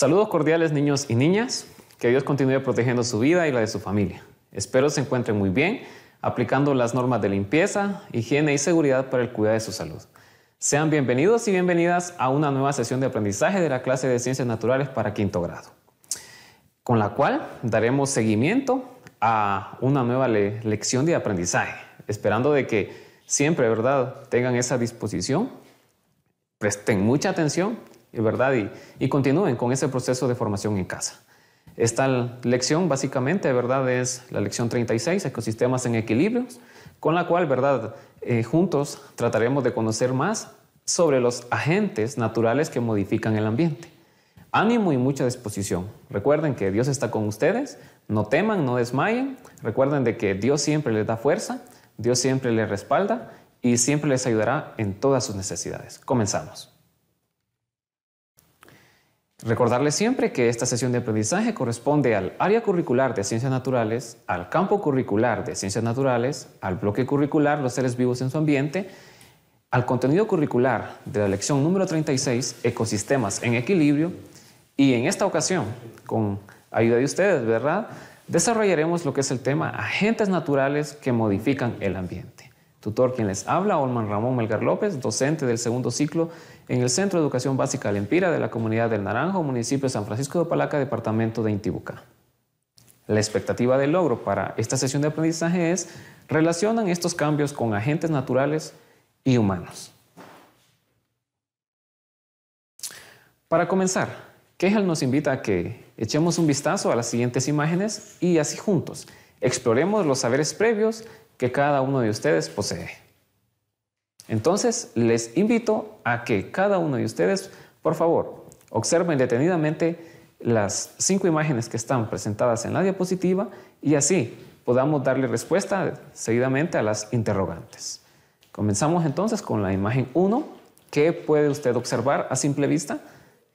Saludos cordiales niños y niñas, que Dios continúe protegiendo su vida y la de su familia. Espero se encuentren muy bien, aplicando las normas de limpieza, higiene y seguridad para el cuidado de su salud. Sean bienvenidos y bienvenidas a una nueva sesión de aprendizaje de la clase de Ciencias Naturales para quinto grado, con la cual daremos seguimiento a una nueva lección de aprendizaje, esperando de que siempre, ¿verdad?, tengan esa disposición, presten mucha atención eh, ¿verdad? Y, continúen con ese proceso de formación en casa. Esta lección básicamente, ¿verdad? Es la lección 36, ecosistemas en equilibrios, con la cual, ¿verdad? Eh, juntos trataremos de conocer más sobre los agentes naturales que modifican el ambiente. Ánimo y mucha disposición. Recuerden que Dios está con ustedes, no teman, no desmayen, recuerden de que Dios siempre les da fuerza, Dios siempre les respalda y siempre les ayudará en todas sus necesidades. Comenzamos. Recordarles siempre que esta sesión de aprendizaje corresponde al área curricular de ciencias naturales, al campo curricular de ciencias naturales, al bloque curricular los seres vivos en su ambiente, al contenido curricular de la lección número 36, ecosistemas en equilibrio, y en esta ocasión, con ayuda de ustedes, ¿verdad? Desarrollaremos lo que es el tema agentes naturales que modifican el ambiente. Tutor quien les habla, Olman Ramón Melgar López, docente del segundo ciclo en el Centro de Educación Básica Lempira de la comunidad del Naranjo, municipio de San Francisco de Palaca, departamento de Intibucá. La expectativa de logro para esta sesión de aprendizaje es relacionan estos cambios con agentes naturales y humanos. Para comenzar, Kejal nos invita a que echemos un vistazo a las siguientes imágenes y así juntos exploremos los saberes previos que cada uno de ustedes posee. Entonces, les invito a que cada uno de ustedes, por favor, observen detenidamente las cinco imágenes que están presentadas en la diapositiva y así podamos darle respuesta seguidamente a las interrogantes. Comenzamos entonces con la imagen 1. ¿Qué puede usted observar a simple vista?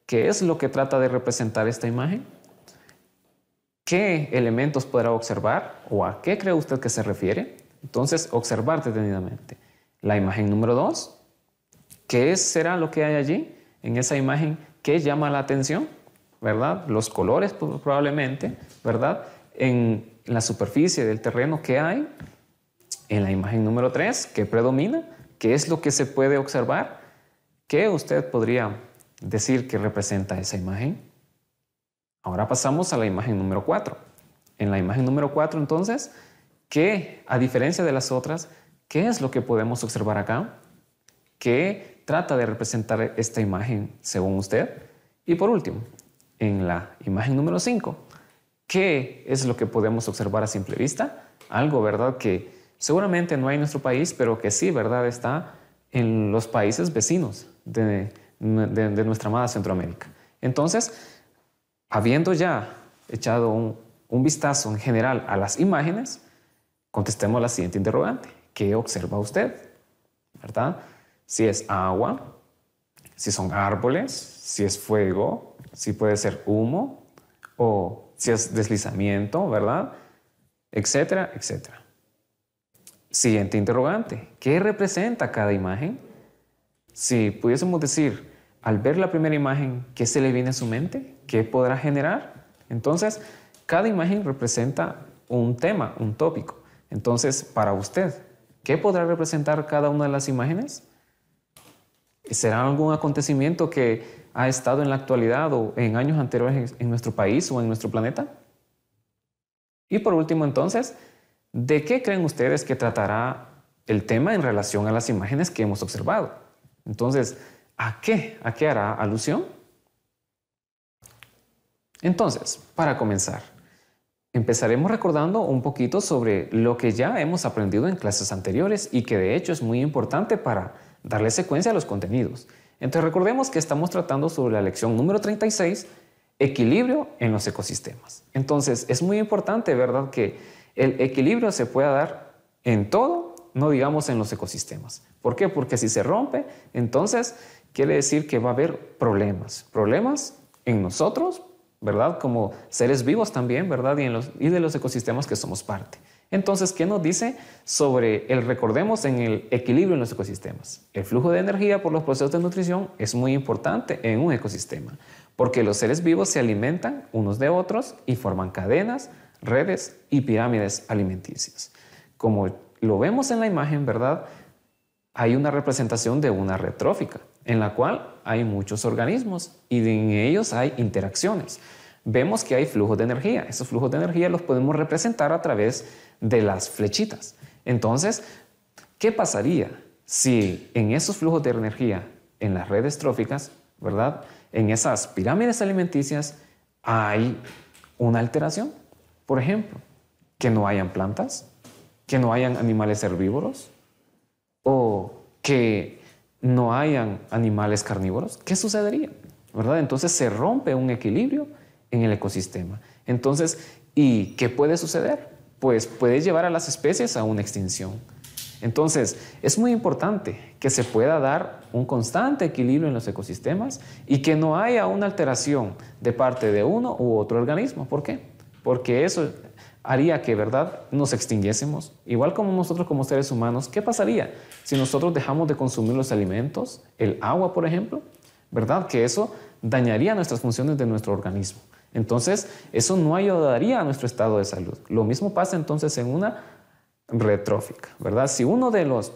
¿Qué es lo que trata de representar esta imagen? ¿Qué elementos podrá observar o a qué cree usted que se refiere? Entonces, observar detenidamente la imagen número 2, ¿Qué será lo que hay allí en esa imagen ¿qué llama la atención? ¿Verdad? Los colores pues, probablemente, ¿verdad? En la superficie del terreno ¿qué hay. En la imagen número 3, ¿qué predomina? ¿Qué es lo que se puede observar? ¿Qué usted podría decir que representa esa imagen? Ahora pasamos a la imagen número 4. En la imagen número 4, entonces, ¿qué, a diferencia de las otras, ¿Qué es lo que podemos observar acá? ¿Qué trata de representar esta imagen según usted? Y por último, en la imagen número 5, ¿qué es lo que podemos observar a simple vista? Algo, ¿verdad? Que seguramente no hay en nuestro país, pero que sí, ¿verdad? Está en los países vecinos de, nuestra amada Centroamérica. Entonces, habiendo ya echado un, un vistazo en general a las imágenes, contestemos la siguiente interrogante. ¿qué observa usted? ¿Verdad? Si es agua, si son árboles, si es fuego, si puede ser humo o si es deslizamiento, ¿verdad? Etcétera, etcétera. Siguiente interrogante, ¿qué representa cada imagen? Si pudiésemos decir, al ver la primera imagen, ¿qué se le viene a su mente? ¿Qué podrá generar? Entonces, cada imagen representa un tema, un tópico. Entonces, para usted, ¿Qué podrá representar cada una de las imágenes? ¿Será algún acontecimiento que ha estado en la actualidad o en años anteriores en nuestro país o en nuestro planeta? Y por último, entonces, ¿de qué creen ustedes que tratará el tema en relación a las imágenes que hemos observado? Entonces, ¿a qué? ¿A qué hará alusión? Entonces, para comenzar, Empezaremos recordando un poquito sobre lo que ya hemos aprendido en clases anteriores y que de hecho es muy importante para darle secuencia a los contenidos. Entonces recordemos que estamos tratando sobre la lección número 36, equilibrio en los ecosistemas. Entonces es muy importante, ¿verdad?, que el equilibrio se pueda dar en todo, no digamos en los ecosistemas. ¿Por qué? Porque si se rompe, entonces quiere decir que va a haber problemas. Problemas en nosotros, ¿verdad? Como seres vivos también, ¿verdad? Y, de los ecosistemas que somos parte. Entonces, ¿qué nos dice sobre el, recordemos, en el equilibrio en los ecosistemas? El flujo de energía por los procesos de nutrición es muy importante en un ecosistema, porque los seres vivos se alimentan unos de otros y forman cadenas, redes y pirámides alimenticias. Como lo vemos en la imagen, ¿verdad? Hay una representación de una red trófica en la cual hay muchos organismos y en ellos hay interacciones. Vemos que hay flujos de energía. Esos flujos de energía los podemos representar a través de las flechitas. Entonces, ¿qué pasaría si en esos flujos de energía, en las redes tróficas, ¿verdad? En esas pirámides alimenticias hay una alteración. Por ejemplo, que no hayan plantas, que no hayan animales herbívoros o que no hayan animales carnívoros, ¿qué sucedería? ¿Verdad? Entonces se rompe un equilibrio en el ecosistema. Entonces, ¿y qué puede suceder? Pues puede llevar a las especies a una extinción. Entonces, es muy importante que se pueda dar un constante equilibrio en los ecosistemas y que no haya una alteración de parte de uno u otro organismo. ¿Por qué? Porque eso haría que, ¿verdad?, nos extinguiésemos. Igual como nosotros como seres humanos, ¿qué pasaría si nosotros dejamos de consumir los alimentos, el agua, por ejemplo? ¿Verdad? Que eso dañaría nuestras funciones de nuestro organismo. Entonces, eso no ayudaría a nuestro estado de salud. Lo mismo pasa entonces en una retrófica, ¿verdad? Si uno de los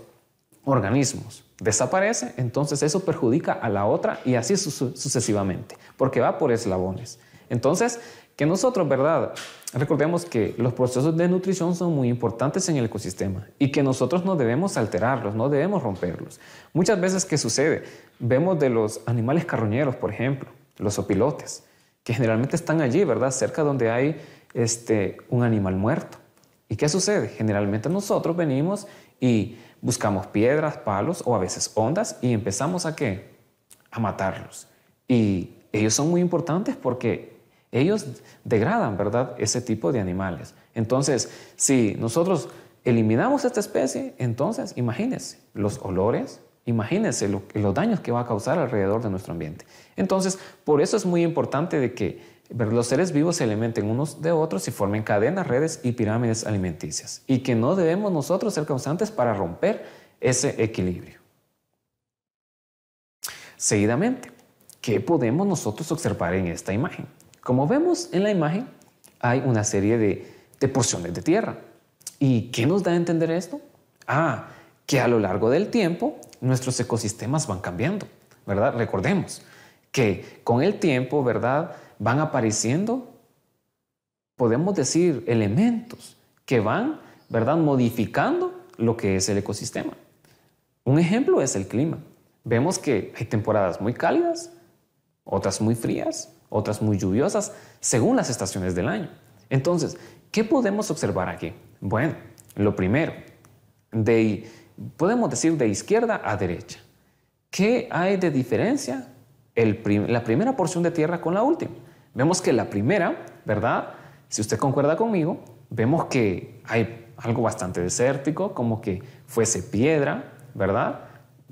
organismos desaparece, entonces eso perjudica a la otra y así sucesivamente, porque va por eslabones. Entonces, que nosotros, ¿verdad? Recordemos que los procesos de nutrición son muy importantes en el ecosistema y que nosotros no debemos alterarlos, no debemos romperlos. Muchas veces, ¿qué sucede? Vemos de los animales carroñeros, por ejemplo, los opilotes, que generalmente están allí, ¿verdad? Cerca donde hay este, un animal muerto. ¿Y qué sucede? Generalmente nosotros venimos y buscamos piedras, palos o a veces ondas y empezamos a qué? A matarlos. Y ellos son muy importantes porque ellos degradan, ¿verdad?, ese tipo de animales. Entonces, si nosotros eliminamos esta especie, entonces imagínense los olores, imagínense los daños que va a causar alrededor de nuestro ambiente. Entonces, por eso es muy importante que los seres vivos se alimenten unos de otros y formen cadenas, redes y pirámides alimenticias. Y que no debemos nosotros ser causantes para romper ese equilibrio. Seguidamente, ¿qué podemos nosotros observar en esta imagen? Como vemos en la imagen, hay una serie de, porciones de tierra. ¿Y qué nos da a entender esto? Ah, que a lo largo del tiempo nuestros ecosistemas van cambiando, ¿verdad? Recordemos que con el tiempo, ¿verdad? Van apareciendo, podemos decir, elementos que van, ¿verdad? Modificando lo que es el ecosistema. Un ejemplo es el clima. Vemos que hay temporadas muy cálidas, otras muy frías, otras muy lluviosas, según las estaciones del año. Entonces, ¿qué podemos observar aquí? Bueno, lo primero, de, podemos decir de izquierda a derecha. ¿Qué hay de diferencia la primera porción de tierra con la última? Vemos que la primera, ¿verdad? Si usted concuerda conmigo, vemos que hay algo bastante desértico, como que fuese piedra, ¿verdad?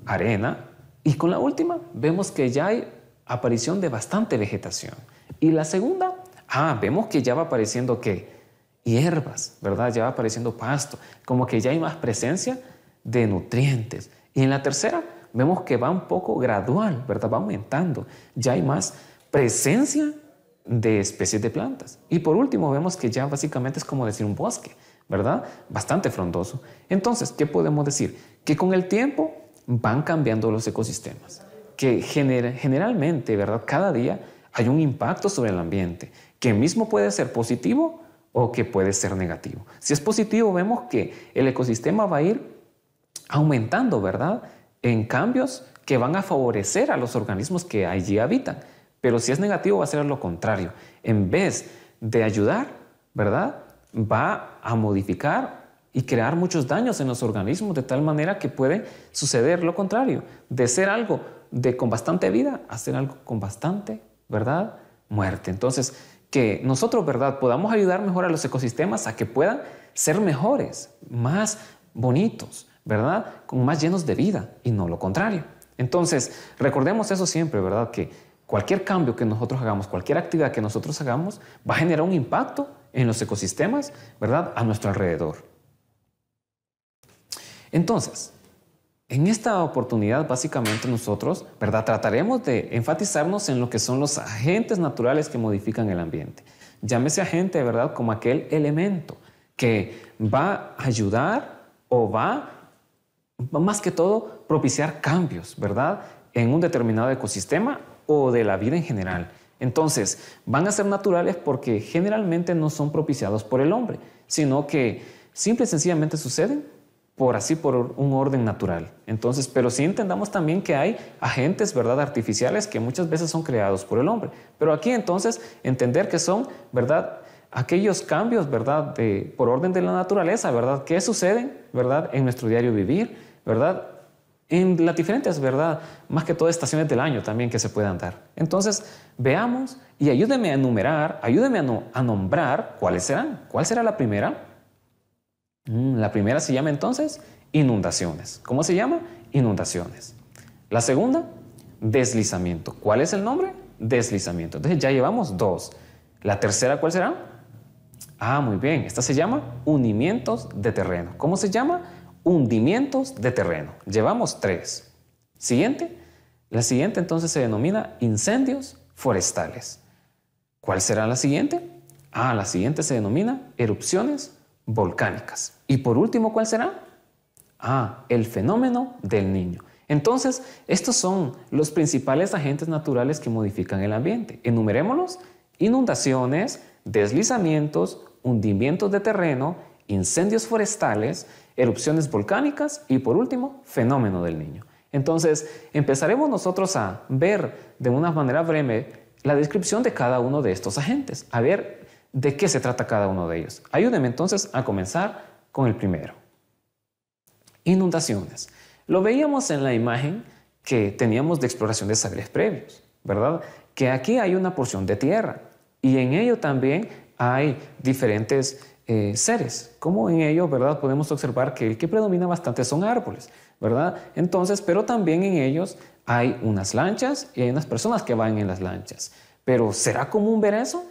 Arena. Y con la última vemos que ya hay aparición de bastante vegetación. Y la segunda, ah, vemos que ya va apareciendo qué? Hierbas, ¿verdad? Ya va apareciendo pasto, como que ya hay más presencia de nutrientes. Y en la tercera, vemos que va un poco gradual, ¿verdad? Va aumentando. Ya hay más presencia de especies de plantas. Y por último, vemos que ya básicamente es como decir un bosque, ¿verdad? Bastante frondoso. Entonces, ¿qué podemos decir? Que con el tiempo van cambiando los ecosistemas que generalmente, ¿verdad? Cada día hay un impacto sobre el ambiente, que mismo puede ser positivo o que puede ser negativo. Si es positivo, vemos que el ecosistema va a ir aumentando, ¿verdad? En cambios que van a favorecer a los organismos que allí habitan. Pero si es negativo, va a ser lo contrario. En vez de ayudar, ¿verdad? Va a modificar y crear muchos daños en los organismos de tal manera que puede suceder lo contrario, de ser algo de con bastante vida hacer algo con bastante, ¿verdad? Muerte. Entonces, que nosotros, ¿verdad?, podamos ayudar mejor a los ecosistemas a que puedan ser mejores, más bonitos, ¿verdad?, con más llenos de vida y no lo contrario. Entonces, recordemos eso siempre, ¿verdad?, que cualquier cambio que nosotros hagamos, cualquier actividad que nosotros hagamos, va a generar un impacto en los ecosistemas, ¿verdad?, a nuestro alrededor. Entonces, en esta oportunidad, básicamente nosotros, ¿verdad? Trataremos de enfatizarnos en lo que son los agentes naturales que modifican el ambiente. Llámese agente, ¿verdad? Como aquel elemento que va a ayudar o va, más que todo, propiciar cambios, ¿verdad? En un determinado ecosistema o de la vida en general. Entonces, van a ser naturales porque generalmente no son propiciados por el hombre, sino que simple y sencillamente suceden por así, por un orden natural. Entonces, pero sí entendamos también que hay agentes, ¿verdad?, artificiales que muchas veces son creados por el hombre. Pero aquí entonces entender que son, ¿verdad?, aquellos cambios, ¿verdad?, de, por orden de la naturaleza, ¿verdad?, que suceden, ¿verdad?, en nuestro diario vivir, ¿verdad?, en las diferentes, ¿verdad?, más que todas estaciones del año también que se puedan dar. Entonces, veamos y ayúdeme a enumerar, ayúdeme a nombrar cuáles serán. ¿Cuál será la primera? Mm, la primera se llama entonces inundaciones. ¿Cómo se llama? Inundaciones. La segunda, deslizamiento. ¿Cuál es el nombre? Deslizamiento. Entonces ya llevamos dos. La tercera, ¿cuál será? Ah, muy bien. Esta se llama hundimientos de terreno. ¿Cómo se llama? Hundimientos de terreno. Llevamos tres. Siguiente. La siguiente entonces se denomina incendios forestales. ¿Cuál será la siguiente? Ah, la siguiente se denomina erupciones volcánicas. Y por último, ¿cuál será? Ah, el fenómeno del niño. Entonces, estos son los principales agentes naturales que modifican el ambiente. Enumerémoslos. Inundaciones, deslizamientos, hundimientos de terreno, incendios forestales, erupciones volcánicas y por último, fenómeno del niño. Entonces, empezaremos nosotros a ver de una manera breve la descripción de cada uno de estos agentes, a ver de qué se trata cada uno de ellos. Ayúdenme, entonces a comenzar con el primero. Inundaciones. Lo veíamos en la imagen que teníamos de exploración de saberes previos, ¿verdad? Que aquí hay una porción de tierra y en ello también hay diferentes eh, seres, como en ello, ¿verdad? Podemos observar que el que predomina bastante son árboles, ¿verdad? Entonces, pero también en ellos hay unas lanchas y hay unas personas que van en las lanchas. Pero ¿será común ver eso?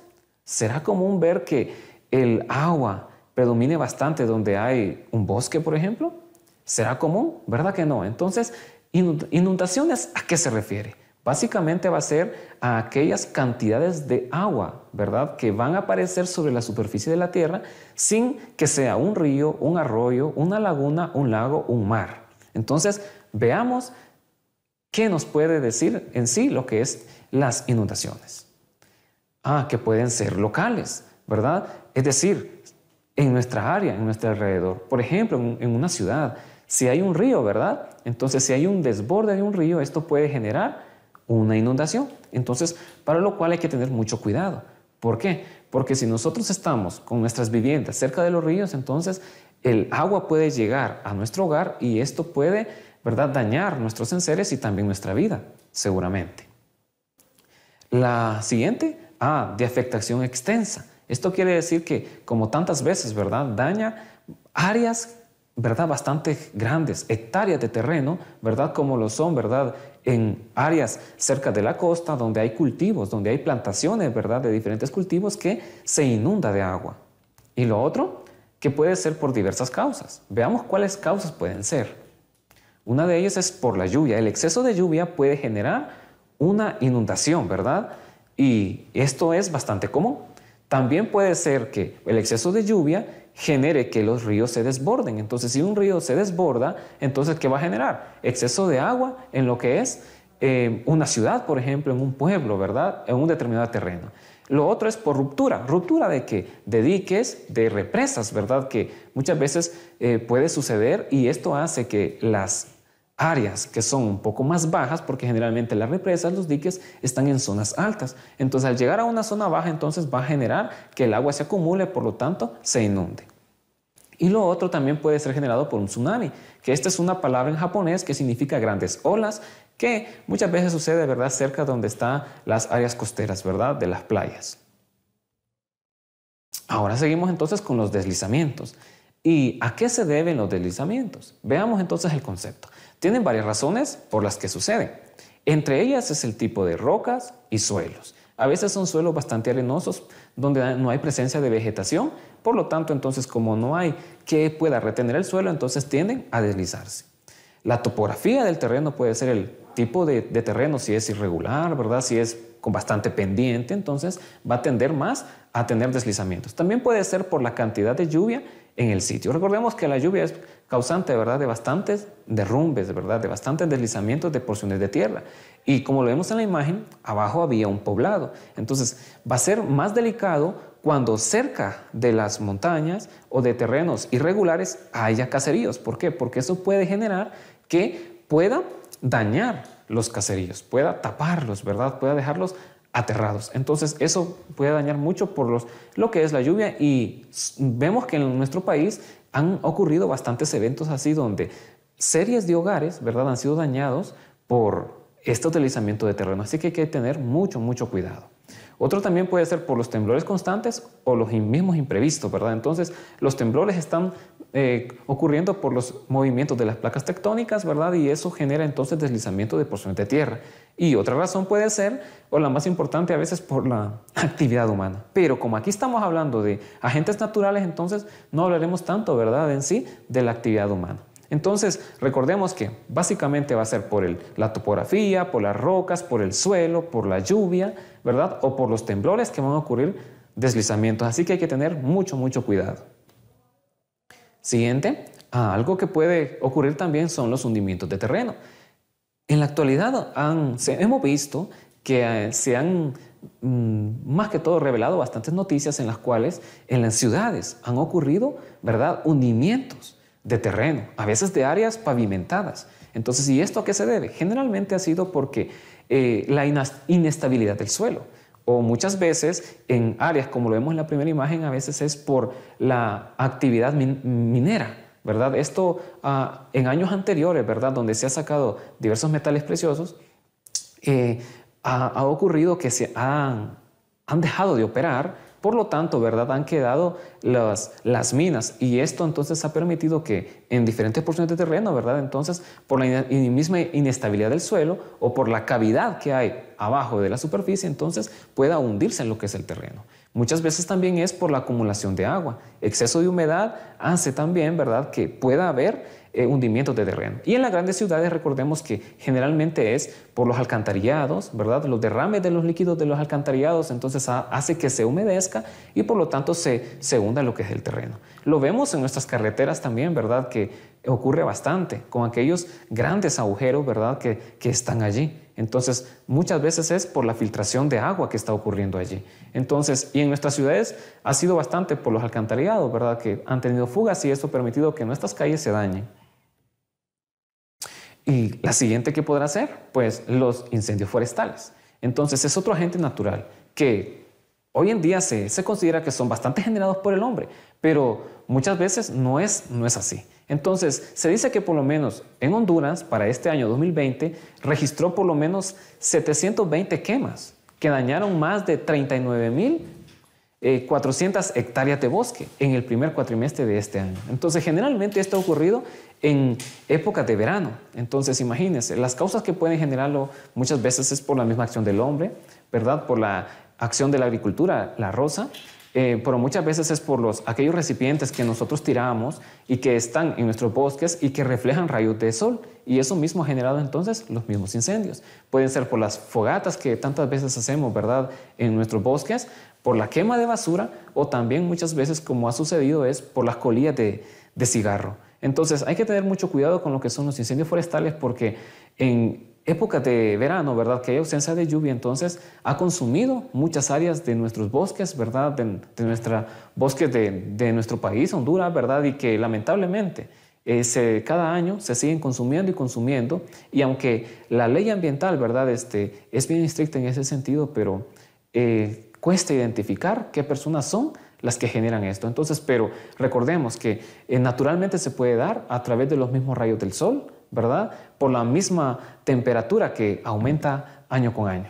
Será común ver que el agua predomine bastante donde hay un bosque, por ejemplo. ¿Será común? ¿Verdad que no? Entonces, inundaciones, ¿a qué se refiere? Básicamente va a ser a aquellas cantidades de agua, ¿verdad? Que van a aparecer sobre la superficie de la Tierra sin que sea un río, un arroyo, una laguna, un lago, un mar. Entonces, veamos qué nos puede decir en sí lo que es las inundaciones ah, que pueden ser locales, ¿verdad? Es decir, en nuestra área, en nuestro alrededor. Por ejemplo, en una ciudad, si hay un río, ¿verdad? Entonces, si hay un desborde de un río, esto puede generar una inundación. Entonces, para lo cual hay que tener mucho cuidado. ¿Por qué? Porque si nosotros estamos con nuestras viviendas cerca de los ríos, entonces el agua puede llegar a nuestro hogar y esto puede, ¿verdad?, dañar nuestros enseres y también nuestra vida, seguramente. La siguiente Ah, de afectación extensa. Esto quiere decir que, como tantas veces, ¿verdad? Daña áreas, ¿verdad? Bastante grandes, hectáreas de terreno, ¿verdad? Como lo son, ¿verdad? En áreas cerca de la costa, donde hay cultivos, donde hay plantaciones, ¿verdad? De diferentes cultivos que se inunda de agua. Y lo otro, que puede ser por diversas causas. Veamos cuáles causas pueden ser. Una de ellas es por la lluvia. El exceso de lluvia puede generar una inundación, ¿verdad? Y esto es bastante común. También puede ser que el exceso de lluvia genere que los ríos se desborden. Entonces, si un río se desborda, entonces, ¿qué va a generar? Exceso de agua en lo que es eh, una ciudad, por ejemplo, en un pueblo, ¿verdad? En un determinado terreno. Lo otro es por ruptura. ¿Ruptura de qué? De diques, de represas, ¿verdad? Que muchas veces eh, puede suceder y esto hace que las áreas que son un poco más bajas, porque generalmente las represas, los diques, están en zonas altas. Entonces, al llegar a una zona baja, entonces va a generar que el agua se acumule, por lo tanto, se inunde. Y lo otro también puede ser generado por un tsunami, que esta es una palabra en japonés que significa grandes olas, que muchas veces sucede, ¿verdad?, cerca de donde están las áreas costeras, ¿verdad?, de las playas. Ahora seguimos entonces con los deslizamientos. ¿Y a qué se deben los deslizamientos? Veamos entonces el concepto. Tienen varias razones por las que suceden. Entre ellas es el tipo de rocas y suelos. A veces son suelos bastante arenosos donde no hay presencia de vegetación, por lo tanto entonces como no hay que pueda retener el suelo, entonces tienden a deslizarse. La topografía del terreno puede ser el tipo de, terreno, si es irregular, ¿verdad? Si es con bastante pendiente, entonces va a tender más a tener deslizamientos. También puede ser por la cantidad de lluvia en el sitio. Recordemos que la lluvia es causante ¿verdad? de bastantes derrumbes, ¿verdad? de bastantes deslizamientos de porciones de tierra. Y como lo vemos en la imagen, abajo había un poblado. Entonces va a ser más delicado cuando cerca de las montañas o de terrenos irregulares haya caseríos. ¿Por qué? Porque eso puede generar que pueda dañar los caseríos, pueda taparlos, ¿verdad? Pueda dejarlos aterrados. Entonces eso puede dañar mucho por los, lo que es la lluvia y vemos que en nuestro país han ocurrido bastantes eventos así donde series de hogares, ¿verdad?, han sido dañados por este utilizamiento de terreno. Así que hay que tener mucho, mucho cuidado. Otro también puede ser por los temblores constantes o los mismos imprevistos, ¿verdad? Entonces, los temblores están eh, ocurriendo por los movimientos de las placas tectónicas, ¿verdad? Y eso genera entonces deslizamiento de porciones de tierra. Y otra razón puede ser, o la más importante a veces, por la actividad humana. Pero como aquí estamos hablando de agentes naturales, entonces no hablaremos tanto, ¿verdad? En sí, de la actividad humana. Entonces, recordemos que básicamente va a ser por el, la topografía, por las rocas, por el suelo, por la lluvia, ¿verdad? O por los temblores que van a ocurrir deslizamientos. Así que hay que tener mucho, mucho cuidado. Siguiente, ah, algo que puede ocurrir también son los hundimientos de terreno. En la actualidad hemos visto que eh, se han mm, más que todo revelado bastantes noticias en las cuales en las ciudades han ocurrido, ¿verdad?, hundimientos de terreno, a veces de áreas pavimentadas. Entonces, ¿y esto a qué se debe? Generalmente ha sido porque eh, la inestabilidad del suelo o muchas veces en áreas, como lo vemos en la primera imagen, a veces es por la actividad minera. ¿verdad? Esto ah, en años anteriores, ¿verdad? Donde se han sacado diversos metales preciosos, eh, ha, ocurrido que se han dejado de operar por lo tanto, ¿verdad? Han quedado las, minas y esto entonces ha permitido que en diferentes porciones de terreno, ¿verdad? Entonces, por la misma inestabilidad del suelo o por la cavidad que hay abajo de la superficie, entonces pueda hundirse en lo que es el terreno. Muchas veces también es por la acumulación de agua. Exceso de humedad hace también, ¿verdad?, que pueda haber eh, hundimiento de terreno. Y en las grandes ciudades recordemos que generalmente es por los alcantarillados, ¿verdad?, los derrames de los líquidos de los alcantarillados, entonces hace que se humedezca y por lo tanto se, hunda lo que es el terreno. Lo vemos en nuestras carreteras también, ¿verdad?, que ocurre bastante con aquellos grandes agujeros, ¿verdad?, que están allí. Entonces, muchas veces es por la filtración de agua que está ocurriendo allí. Entonces, y en nuestras ciudades ha sido bastante por los alcantarillados, ¿verdad? Que han tenido fugas y eso ha permitido que nuestras calles se dañen. Y la siguiente que podrá ser, pues los incendios forestales. Entonces, es otro agente natural que hoy en día se, considera que son bastante generados por el hombre, pero muchas veces no es así. Entonces, se dice que por lo menos en Honduras, para este año 2020, registró por lo menos 720 quemas que dañaron más de 39.400 eh, hectáreas de bosque en el primer cuatrimestre de este año. Entonces, generalmente esto ha ocurrido en épocas de verano. Entonces, imagínense, las causas que pueden generarlo muchas veces es por la misma acción del hombre, ¿verdad? Por la acción de la agricultura, la rosa, eh, pero muchas veces es por los, aquellos recipientes que nosotros tiramos y que están en nuestros bosques y que reflejan rayos de sol. Y eso mismo ha generado entonces los mismos incendios. Pueden ser por las fogatas que tantas veces hacemos, ¿verdad?, en nuestros bosques, por la quema de basura o también muchas veces, como ha sucedido, es por las colillas de cigarro. Entonces hay que tener mucho cuidado con lo que son los incendios forestales porque en época de verano, ¿verdad? Que hay ausencia de lluvia, entonces ha consumido muchas áreas de nuestros bosques, ¿verdad? De, nuestra bosques de, nuestro país, Honduras, ¿verdad? Y que lamentablemente eh, cada año se siguen consumiendo y consumiendo. Y aunque la ley ambiental, ¿verdad? Este, es bien estricta en ese sentido, pero eh, cuesta identificar qué personas son las que generan esto. Entonces, pero recordemos que eh, naturalmente se puede dar a través de los mismos rayos del sol, ¿verdad? Por la misma temperatura que aumenta año con año.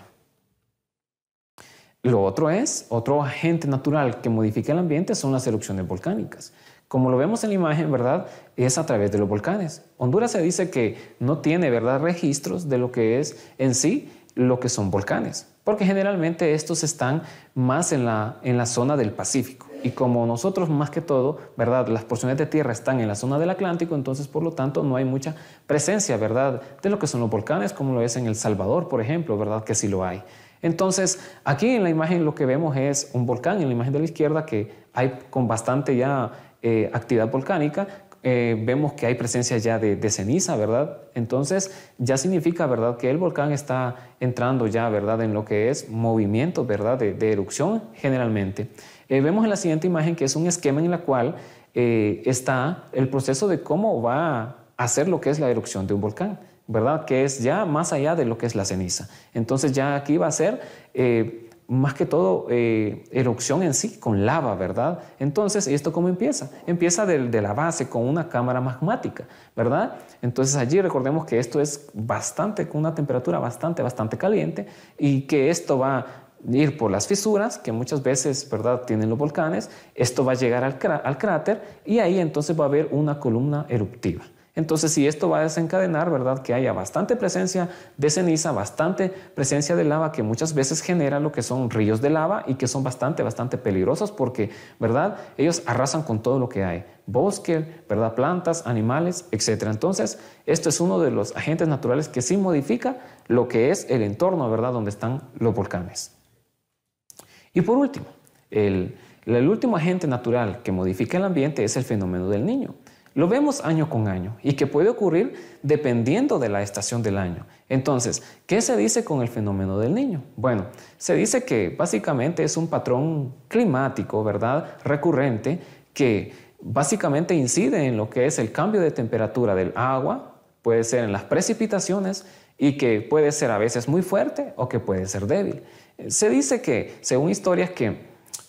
Lo otro es, otro agente natural que modifica el ambiente son las erupciones volcánicas. Como lo vemos en la imagen, ¿verdad? Es a través de los volcanes. Honduras se dice que no tiene, ¿verdad?, registros de lo que es en sí lo que son volcanes, porque generalmente estos están más en la, en la zona del Pacífico. Y como nosotros más que todo, ¿verdad? Las porciones de tierra están en la zona del Atlántico, entonces por lo tanto no hay mucha presencia, ¿verdad? De lo que son los volcanes, como lo es en El Salvador, por ejemplo, ¿verdad? Que sí lo hay. Entonces, aquí en la imagen lo que vemos es un volcán, en la imagen de la izquierda, que hay con bastante ya eh, actividad volcánica, eh, vemos que hay presencia ya de, ceniza, ¿verdad? Entonces ya significa, ¿verdad?, que el volcán está entrando ya, ¿verdad?, en lo que es movimiento, ¿verdad?, de erupción generalmente. Eh, vemos en la siguiente imagen que es un esquema en la cual eh, está el proceso de cómo va a hacer lo que es la erupción de un volcán, ¿verdad? Que es ya más allá de lo que es la ceniza. Entonces ya aquí va a ser... Eh, más que todo erupción en sí, con lava, ¿verdad? Entonces, ¿y ¿esto cómo empieza? Empieza de, de, la base con una cámara magmática, ¿verdad? Entonces allí recordemos que esto es bastante, con una temperatura bastante, bastante caliente y que esto va ir por las fisuras, que muchas veces ¿verdad? tienen los volcanes, esto va a llegar al, cráter y ahí entonces va a haber una columna eruptiva. Entonces, si esto va a desencadenar, ¿verdad? Que haya bastante presencia de ceniza, bastante presencia de lava, que muchas veces genera lo que son ríos de lava y que son bastante, bastante peligrosos porque, ¿verdad? Ellos arrasan con todo lo que hay bosque, ¿verdad? plantas, animales, etc. Entonces, esto es uno de los agentes naturales que sí modifica lo que es el entorno ¿verdad? donde están los volcanes. Y por último, el, último agente natural que modifica el ambiente es el fenómeno del niño. Lo vemos año con año y que puede ocurrir dependiendo de la estación del año. Entonces, ¿qué se dice con el fenómeno del niño? Bueno, se dice que básicamente es un patrón climático, ¿verdad? Recurrente que básicamente incide en lo que es el cambio de temperatura del agua, puede ser en las precipitaciones y que puede ser a veces muy fuerte o que puede ser débil. Se dice que, según historias que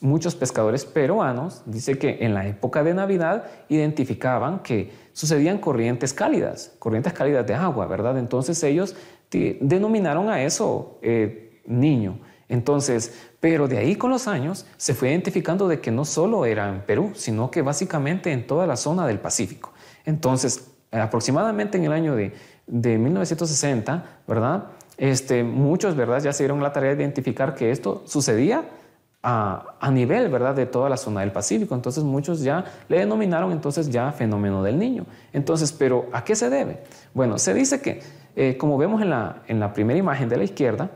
muchos pescadores peruanos, dice que en la época de Navidad identificaban que sucedían corrientes cálidas, corrientes cálidas de agua, ¿verdad? Entonces ellos denominaron a eso eh, niño. Entonces, pero de ahí con los años se fue identificando de que no solo era en Perú, sino que básicamente en toda la zona del Pacífico. Entonces, aproximadamente en el año de 1960, ¿verdad? Este, muchos, ¿verdad? Ya se dieron la tarea de identificar que esto sucedía a, nivel, ¿verdad?, de toda la zona del Pacífico. Entonces muchos ya le denominaron entonces ya fenómeno del niño. Entonces, ¿pero a qué se debe? Bueno, se dice que, eh, como vemos en la, primera imagen de la izquierda,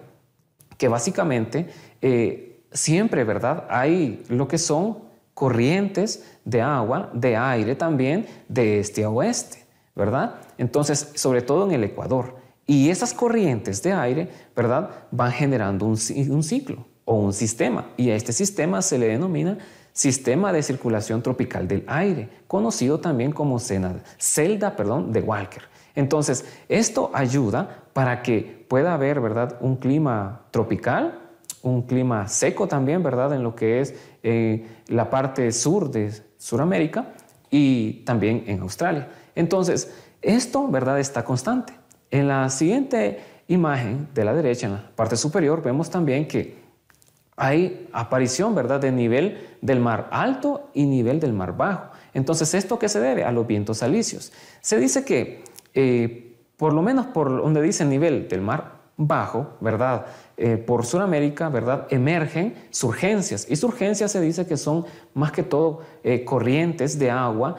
que básicamente eh, siempre, ¿verdad?, hay lo que son corrientes de agua, de aire también, de este a oeste, ¿verdad? Entonces, sobre todo en el Ecuador. Y esas corrientes de aire, ¿verdad? Van generando un, ciclo o un sistema. Y a este sistema se le denomina sistema de circulación tropical del aire, conocido también como celda de Walker. Entonces, esto ayuda para que pueda haber ¿verdad? un clima tropical, un clima seco también, ¿verdad? En lo que es eh, la parte sur de Sudamérica y también en Australia. Entonces, esto, ¿verdad? Está constante. En la siguiente imagen de la derecha, en la parte superior, vemos también que hay aparición, ¿verdad?, de nivel del mar alto y nivel del mar bajo. Entonces, ¿esto qué se debe? A los vientos alisios. Se dice que, eh, por lo menos por donde dice nivel del mar bajo, ¿verdad? Eh, por Sudamérica, ¿verdad? Emergen surgencias. Y surgencias se dice que son más que todo eh, corrientes de agua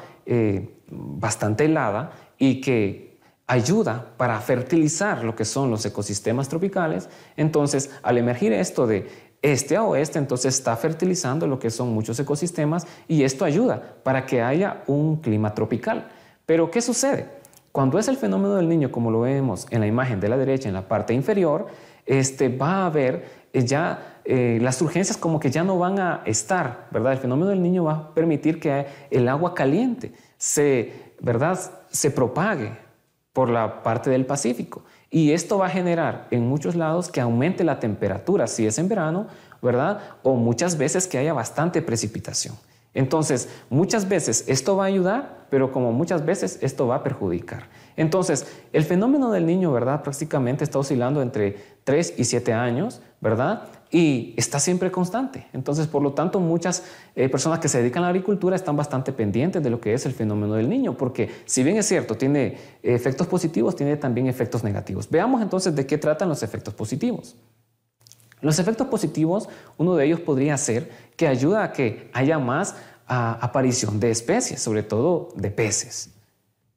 bastante helada y que ayuda para fertilizar lo que son los ecosistemas tropicales. Entonces, al emergir esto de este a oeste, entonces está fertilizando lo que son muchos ecosistemas y esto ayuda para que haya un clima tropical. Pero, ¿qué sucede? Cuando es el fenómeno del niño, como lo vemos en la imagen de la derecha, en la parte inferior, este, va a haber eh, ya eh, las urgencias como que ya no van a estar, ¿verdad? El fenómeno del niño va a permitir que el agua caliente se, ¿verdad? se propague por la parte del Pacífico. Y esto va a generar en muchos lados que aumente la temperatura, si es en verano, ¿verdad? O muchas veces que haya bastante precipitación. Entonces, muchas veces esto va a ayudar, pero como muchas veces esto va a perjudicar. Entonces, el fenómeno del niño, ¿verdad? Prácticamente está oscilando entre 3 y 7 años, ¿verdad? Y está siempre constante. Entonces, por lo tanto, muchas eh, personas que se dedican a la agricultura están bastante pendientes de lo que es el fenómeno del niño, porque si bien es cierto, tiene efectos positivos, tiene también efectos negativos. Veamos entonces de qué tratan los efectos positivos. Los efectos positivos, uno de ellos podría ser que ayuda a que haya más ah, aparición de especies, sobre todo de peces.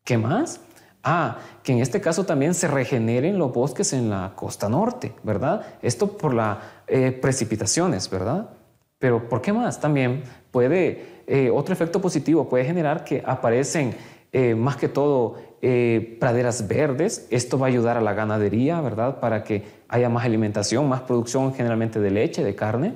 ¿Qué más? Ah, que en este caso también se regeneren los bosques en la costa norte, ¿verdad? Esto por las eh, precipitaciones, ¿verdad? Pero ¿por qué más? También puede, eh, otro efecto positivo puede generar que aparecen eh, más que todo praderas verdes. Esto va a ayudar a la ganadería, ¿verdad? Para que haya más alimentación, más producción generalmente de leche, de carne.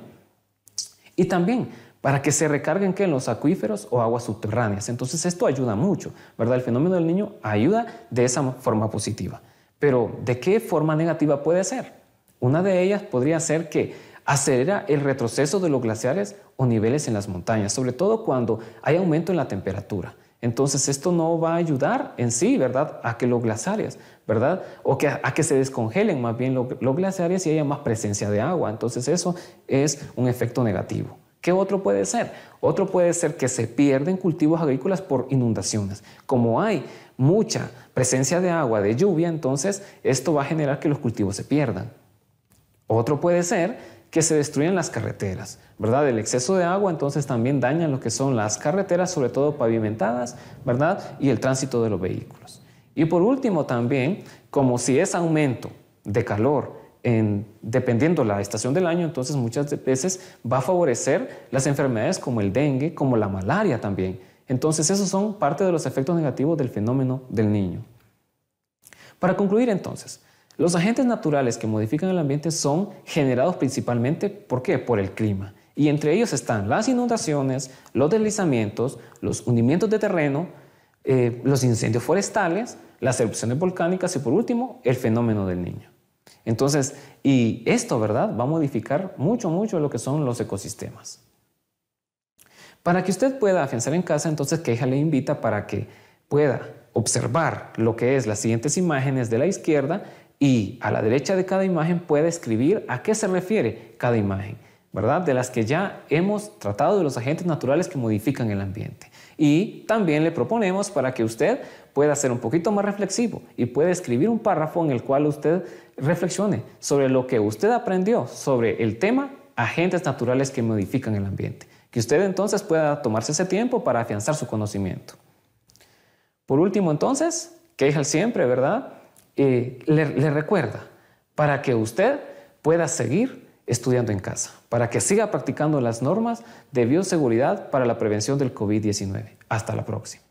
Y también para que se recarguen que en los acuíferos o aguas subterráneas. Entonces esto ayuda mucho, ¿verdad? El fenómeno del niño ayuda de esa forma positiva. Pero ¿de qué forma negativa puede ser? Una de ellas podría ser que acelera el retroceso de los glaciares o niveles en las montañas, sobre todo cuando hay aumento en la temperatura. Entonces esto no va a ayudar en sí, ¿verdad? A que los glaciares, ¿verdad? O que, a que se descongelen más bien los glaciares y haya más presencia de agua. Entonces eso es un efecto negativo. ¿Qué otro puede ser? Otro puede ser que se pierden cultivos agrícolas por inundaciones. Como hay mucha presencia de agua, de lluvia, entonces esto va a generar que los cultivos se pierdan. Otro puede ser que se destruyan las carreteras, ¿verdad? El exceso de agua entonces también daña lo que son las carreteras, sobre todo pavimentadas, ¿verdad? Y el tránsito de los vehículos. Y por último también, como si ese aumento de calor dependiendo la estación del año, entonces muchas veces va a favorecer las enfermedades como el dengue, como la malaria también. Entonces esos son parte de los efectos negativos del fenómeno del niño. Para concluir entonces, los agentes naturales que modifican el ambiente son generados principalmente, ¿por qué? Por el clima. Y entre ellos están las inundaciones, los deslizamientos, los hundimientos de terreno, eh, los incendios forestales, las erupciones volcánicas y por último, el fenómeno del niño. Entonces, y esto, ¿verdad? Va a modificar mucho, mucho lo que son los ecosistemas. Para que usted pueda afianzar en casa, entonces Queja le invita para que pueda observar lo que es las siguientes imágenes de la izquierda y a la derecha de cada imagen pueda escribir a qué se refiere cada imagen, ¿verdad? De las que ya hemos tratado de los agentes naturales que modifican el ambiente. Y también le proponemos para que usted pueda ser un poquito más reflexivo y pueda escribir un párrafo en el cual usted reflexione sobre lo que usted aprendió sobre el tema agentes naturales que modifican el ambiente. Que usted entonces pueda tomarse ese tiempo para afianzar su conocimiento. Por último, entonces, que es siempre, ¿verdad? Eh, le recuerda para que usted pueda seguir estudiando en casa, para que siga practicando las normas de bioseguridad para la prevención del COVID-19. Hasta la próxima.